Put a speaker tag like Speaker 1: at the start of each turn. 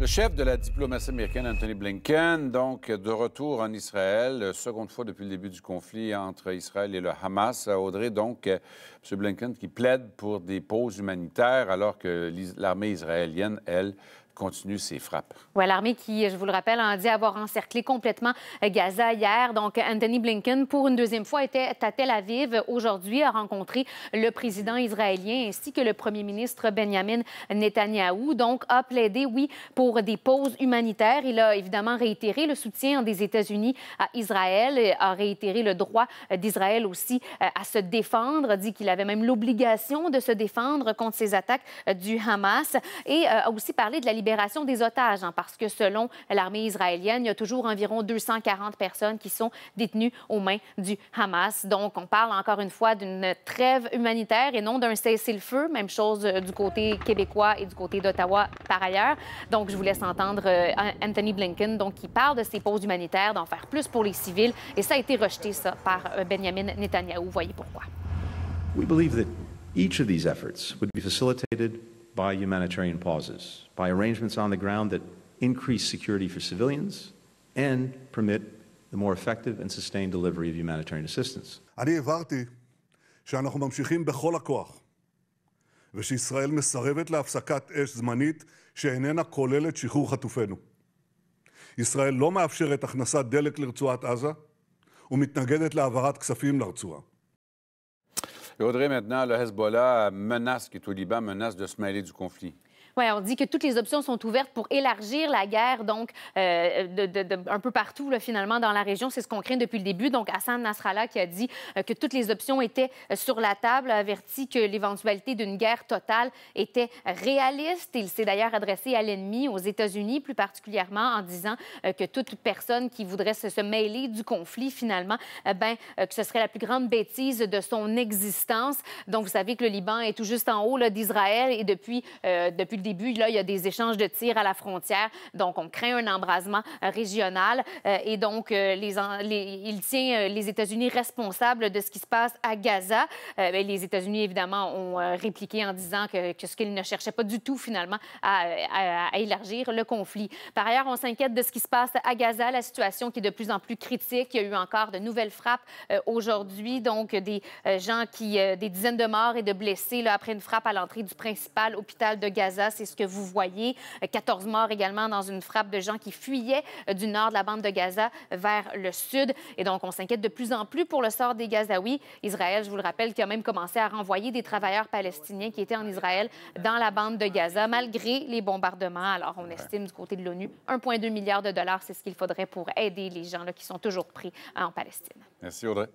Speaker 1: Le chef de la diplomatie américaine, Anthony Blinken, donc de retour en Israël, euh, seconde fois depuis le début du conflit entre Israël et le Hamas. Euh, Audrey, donc, euh, M. Blinken qui plaide pour des pauses humanitaires alors que l'armée israélienne, elle, continue ses frappes.
Speaker 2: l'armée qui, je vous le rappelle, a dit avoir encerclé complètement euh, Gaza hier. Donc, Anthony Blinken, pour une deuxième fois, était à Tel Aviv aujourd'hui, a rencontré le président israélien ainsi que le premier ministre Benjamin Netanyahou. Donc, a plaidé, oui, pour des pauses humanitaires. Il a évidemment réitéré le soutien des États-Unis à Israël, et a réitéré le droit d'Israël aussi euh, à se défendre, dit qu'il avait même l'obligation de se défendre contre ces attaques euh, du Hamas et a aussi parlé de la liberté des otages, hein, parce que selon l'armée israélienne, il y a toujours environ 240 personnes qui sont détenues aux mains du Hamas. Donc, on parle encore une fois d'une trêve humanitaire et non d'un cessez-le-feu. Même chose euh, du côté québécois et du côté d'Ottawa par ailleurs. Donc, je vous laisse entendre euh, Anthony Blinken, donc, qui parle de ces pauses humanitaires, d'en faire plus pour les civils. Et ça a été rejeté, ça, par euh, Benjamin Netanyahu. Voyez pourquoi.
Speaker 3: by humanitarian pauses, by arrangements on the ground that increase security for civilians and permit the more effective and sustained delivery of humanitarian assistance. אני הבהרתי שאנחנו ממשיכים בכל הכוח ושישראל מסרבת להפסקת אש זמנית שאיננה כוללת שחרור חטופינו. ישראל לא מאפשרת הכנסת דלק לרצועת עזה ומתנגדת להעברת כספים לרצועה.
Speaker 1: Audrey, maintenant, le Hezbollah menace, qui est au Liban, menace de se mêler du conflit
Speaker 2: on dit que toutes les options sont ouvertes pour élargir la guerre, donc euh, un peu partout, finalement, dans la région. C'est ce qu'on craint depuis le début. Donc, Hassan Nasrallah qui a dit euh, que toutes les options étaient euh, sur la table, a averti que l'éventualité d'une guerre totale était réaliste. Il s'est d'ailleurs adressé à l'ennemi, aux États-Unis plus particulièrement, en disant que toute personne qui voudrait se, mêler du conflit, finalement, ben, que ce serait la plus grande bêtise de son existence. Donc, vous savez que le Liban est tout juste en haut d'Israël et depuis, depuis le début, début, là, il y a des échanges de tirs à la frontière. Donc, on craint un embrasement euh, régional. Euh, et donc, euh, les, il tient les États-Unis responsables de ce qui se passe à Gaza. Ben, les États-Unis, évidemment, ont répliqué en disant que, ce qu'ils ne cherchaient pas du tout, finalement, à, élargir le conflit. Par ailleurs, on s'inquiète de ce qui se passe à Gaza, la situation qui est de plus en plus critique. Il y a eu encore de nouvelles frappes aujourd'hui, donc des gens qui, des dizaines de morts et de blessés après une frappe à l'entrée du principal hôpital de Gaza c'est ce que vous voyez. 14 euh, morts également dans une frappe de gens qui fuyaient euh, du nord de la bande de Gaza vers le sud. Et donc, on s'inquiète de plus en plus pour le sort des Gazaouis. Israël, je vous le rappelle, qui a même commencé à renvoyer des travailleurs palestiniens qui étaient en Israël dans la bande de Gaza, malgré les bombardements. Alors, on estime du côté de l'ONU 1,2 milliard de dollars, c'est ce qu'il faudrait pour aider les gens qui sont toujours pris hein, en Palestine.
Speaker 1: Merci, Audrey.